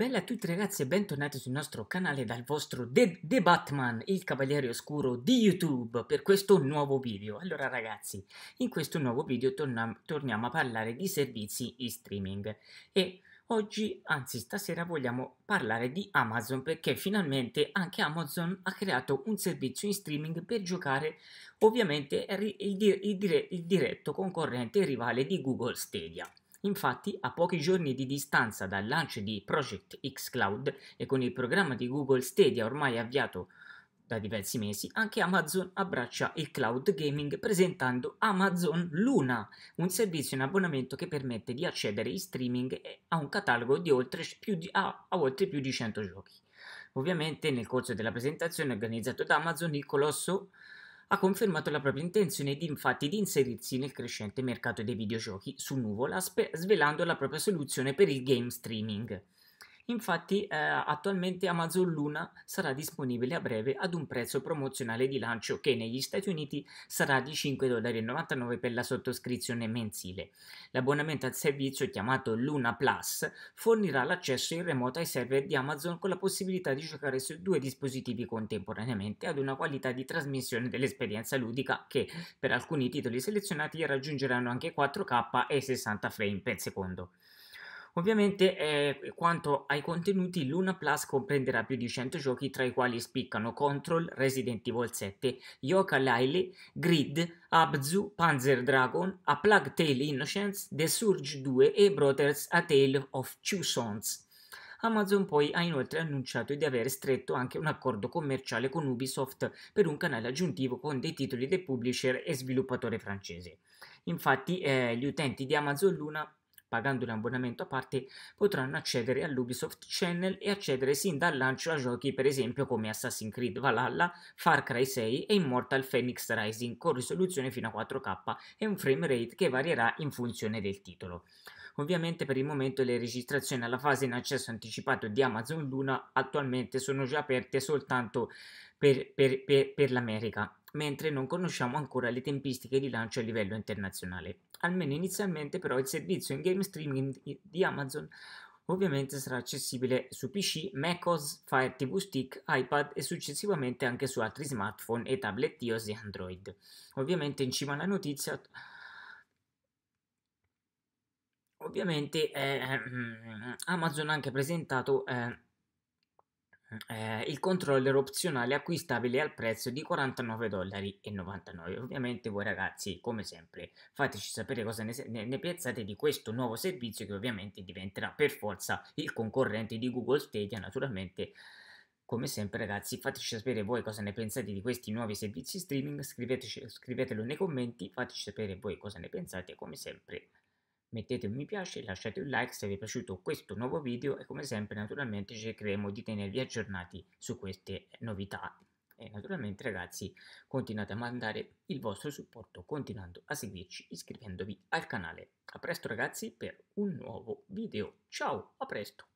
Bella a tutti ragazzi e bentornati sul nostro canale dal vostro The, The, Batman, il Cavaliere Oscuro di YouTube per questo nuovo video. Allora ragazzi, in questo nuovo video torna, torniamo a parlare di servizi in streaming e oggi, anzi stasera vogliamo parlare di Amazon perché finalmente anche Amazon ha creato un servizio in streaming per giocare ovviamente il, il, il, il diretto concorrente e rivale di Google Stadia. Infatti, a pochi giorni di distanza dal lancio di Project X Cloud e con il programma di Google Stadia ormai avviato da diversi mesi, anche Amazon abbraccia il cloud gaming presentando Amazon Luna, un servizio in abbonamento che permette di accedere in streaming a un catalogo di oltre più di, a, a oltre più di 100 giochi. Ovviamente nel corso della presentazione organizzata da Amazon il colosso ha confermato la propria intenzione di infatti di inserirsi nel crescente mercato dei videogiochi su nuvola, svelando la propria soluzione per il game streaming. Infatti eh, attualmente Amazon Luna sarà disponibile a breve ad un prezzo promozionale di lancio che negli Stati Uniti sarà di 5,99$ per la sottoscrizione mensile. L'abbonamento al servizio chiamato Luna Plus fornirà l'accesso in remoto ai server di Amazon con la possibilità di giocare su due dispositivi contemporaneamente ad una qualità di trasmissione dell'esperienza ludica che per alcuni titoli selezionati raggiungeranno anche 4K e 60 frame per secondo. Ovviamente eh, quanto ai contenuti Luna Plus comprenderà più di 100 giochi tra i quali spiccano Control, Resident Evil 7, Yoka Laile, Grid, Abzu, Panzer Dragon, A Plague Tale Innocence, The Surge 2 e Brothers A Tale of Two Sons. Amazon poi ha inoltre annunciato di aver stretto anche un accordo commerciale con Ubisoft per un canale aggiuntivo con dei titoli del publisher e sviluppatore francese. Infatti eh, gli utenti di Amazon Luna pagando un abbonamento a parte, potranno accedere all'Ubisoft Channel e accedere sin dal lancio a giochi per esempio come Assassin's Creed Valhalla, Far Cry 6 e Immortal Phoenix Rising con risoluzione fino a 4K e un frame rate che varierà in funzione del titolo. Ovviamente per il momento le registrazioni alla fase in accesso anticipato di Amazon Luna attualmente sono già aperte soltanto per, per, per, per l'America mentre non conosciamo ancora le tempistiche di lancio a livello internazionale. Almeno inizialmente però il servizio in game streaming di Amazon ovviamente sarà accessibile su PC, macOS, Fire TV Stick, iPad e successivamente anche su altri smartphone e tablet iOS e Android. Ovviamente in cima alla notizia Ovviamente eh, eh mm, Amazon ha anche presentato eh, eh, il controller opzionale acquistabile al prezzo di 49,99 dollari. Ovviamente voi ragazzi, come sempre, fateci sapere cosa ne, ne, ne, pensate di questo nuovo servizio che ovviamente diventerà per forza il concorrente di Google Stadia, naturalmente. Come sempre ragazzi, fateci sapere voi cosa ne pensate di questi nuovi servizi streaming, scrivetelo nei commenti, fateci sapere voi cosa ne pensate, come sempre mettete un mi piace, lasciate un like se vi è piaciuto questo nuovo video e come sempre naturalmente cercheremo di tenervi aggiornati su queste novità e naturalmente ragazzi continuate a mandare il vostro supporto continuando a seguirci iscrivendovi al canale. A presto ragazzi per un nuovo video, ciao, a presto!